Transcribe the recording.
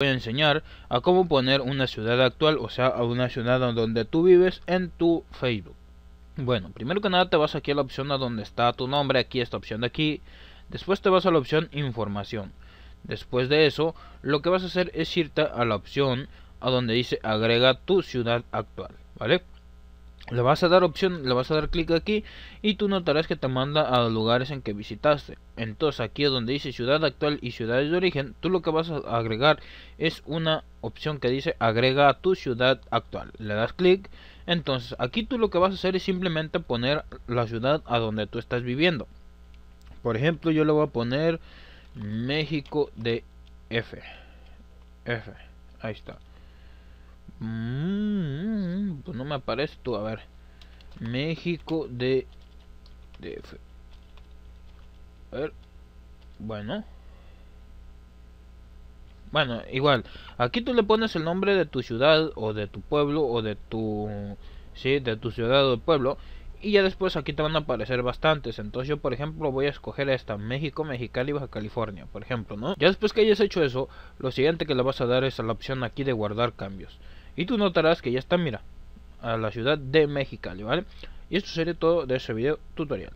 voy a enseñar a cómo poner una ciudad actual, o sea, a una ciudad donde tú vives en tu Facebook. Bueno, primero que nada te vas aquí a la opción a donde está tu nombre, aquí esta opción de aquí. Después te vas a la opción información. Después de eso, lo que vas a hacer es irte a la opción a donde dice agrega tu ciudad actual, ¿vale? Le vas a dar opción, le vas a dar clic aquí y tú notarás que te manda a los lugares en que visitaste. Entonces aquí donde dice ciudad actual y ciudades de origen, tú lo que vas a agregar es una opción que dice agrega a tu ciudad actual. Le das clic, entonces aquí tú lo que vas a hacer es simplemente poner la ciudad a donde tú estás viviendo. Por ejemplo, yo le voy a poner México de F. F. Ahí está me aparece, tú? A ver. México de... DF. A ver. Bueno. Bueno, igual. Aquí tú le pones el nombre de tu ciudad o de tu pueblo o de tu... Sí, de tu ciudad o de pueblo. Y ya después aquí te van a aparecer bastantes. Entonces yo, por ejemplo, voy a escoger esta. México, Mexicali, Baja California, por ejemplo, ¿no? Ya después que hayas hecho eso, lo siguiente que le vas a dar es a la opción aquí de guardar cambios. Y tú notarás que ya está, mira, a la ciudad de Mexicali, ¿vale? Y esto sería todo de ese video tutorial.